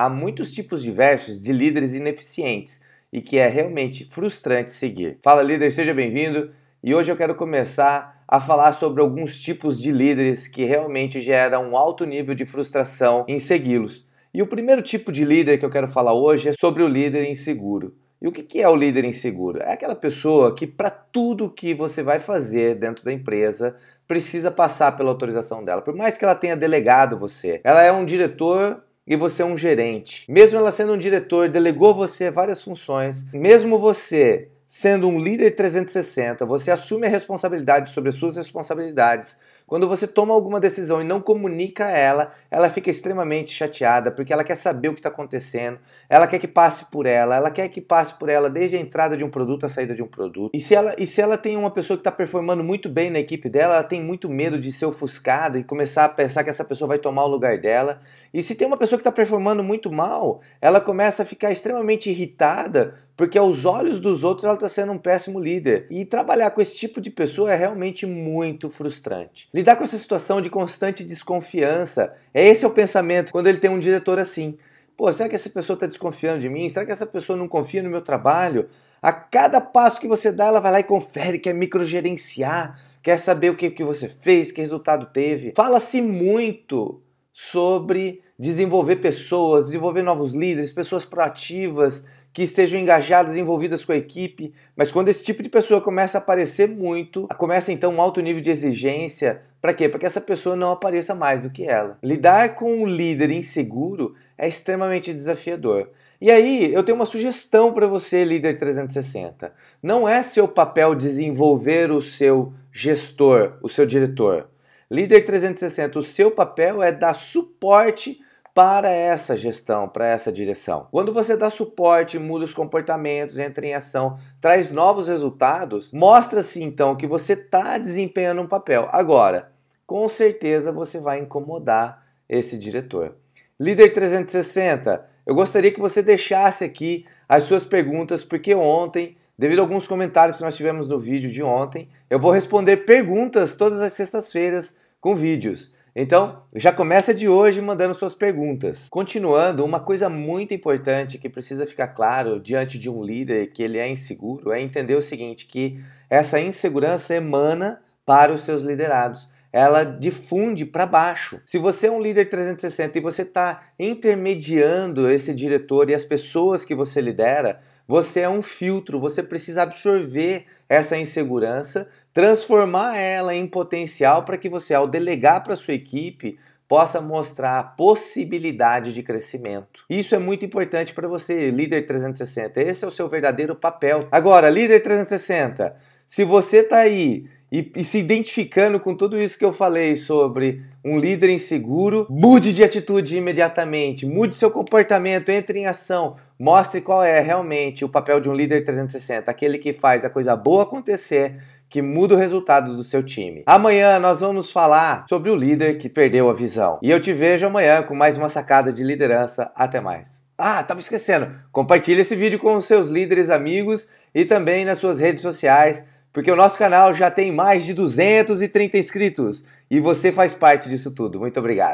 Há muitos tipos diversos de líderes ineficientes e que é realmente frustrante seguir. Fala líder, seja bem-vindo e hoje eu quero começar a falar sobre alguns tipos de líderes que realmente geram um alto nível de frustração em segui-los. E o primeiro tipo de líder que eu quero falar hoje é sobre o líder inseguro. E o que é o líder inseguro? É aquela pessoa que, para tudo que você vai fazer dentro da empresa, precisa passar pela autorização dela. Por mais que ela tenha delegado você, ela é um diretor e você é um gerente. Mesmo ela sendo um diretor, delegou você várias funções, mesmo você sendo um líder 360, você assume a responsabilidade sobre as suas responsabilidades quando você toma alguma decisão e não comunica a ela, ela fica extremamente chateada porque ela quer saber o que está acontecendo, ela quer que passe por ela, ela quer que passe por ela desde a entrada de um produto à saída de um produto. E se ela, e se ela tem uma pessoa que está performando muito bem na equipe dela, ela tem muito medo de ser ofuscada e começar a pensar que essa pessoa vai tomar o lugar dela. E se tem uma pessoa que está performando muito mal, ela começa a ficar extremamente irritada porque aos olhos dos outros ela está sendo um péssimo líder. E trabalhar com esse tipo de pessoa é realmente muito frustrante. Lidar com essa situação de constante desconfiança, é esse é o pensamento quando ele tem um diretor assim. Pô, será que essa pessoa está desconfiando de mim? Será que essa pessoa não confia no meu trabalho? A cada passo que você dá, ela vai lá e confere, quer microgerenciar, quer saber o que, que você fez, que resultado teve. Fala-se muito sobre desenvolver pessoas, desenvolver novos líderes, pessoas proativas, que estejam engajadas, envolvidas com a equipe, mas quando esse tipo de pessoa começa a aparecer muito, começa então um alto nível de exigência. Para quê? Para que essa pessoa não apareça mais do que ela. Lidar com um líder inseguro é extremamente desafiador. E aí, eu tenho uma sugestão para você, líder 360. Não é seu papel desenvolver o seu gestor, o seu diretor. Líder 360, o seu papel é dar suporte para essa gestão, para essa direção. Quando você dá suporte, muda os comportamentos, entra em ação, traz novos resultados, mostra-se então que você está desempenhando um papel. Agora, com certeza você vai incomodar esse diretor. Líder 360, eu gostaria que você deixasse aqui as suas perguntas, porque ontem Devido a alguns comentários que nós tivemos no vídeo de ontem, eu vou responder perguntas todas as sextas-feiras com vídeos. Então, já começa de hoje mandando suas perguntas. Continuando, uma coisa muito importante que precisa ficar claro diante de um líder que ele é inseguro é entender o seguinte, que essa insegurança emana para os seus liderados ela difunde para baixo. Se você é um líder 360 e você está intermediando esse diretor e as pessoas que você lidera, você é um filtro, você precisa absorver essa insegurança, transformar ela em potencial para que você, ao delegar para sua equipe, possa mostrar a possibilidade de crescimento. Isso é muito importante para você, líder 360. Esse é o seu verdadeiro papel. Agora, líder 360, se você está aí e, e, se identificando com tudo isso que eu falei sobre um líder inseguro, mude de atitude imediatamente, mude seu comportamento, entre em ação, mostre qual é realmente o papel de um líder 360, aquele que faz a coisa boa acontecer. Que muda o resultado do seu time. Amanhã nós vamos falar sobre o líder que perdeu a visão. E eu te vejo amanhã com mais uma sacada de liderança. Até mais. Ah, tava esquecendo. Compartilhe esse vídeo com os seus líderes amigos e também nas suas redes sociais porque o nosso canal já tem mais de 230 inscritos e você faz parte disso tudo. Muito obrigado.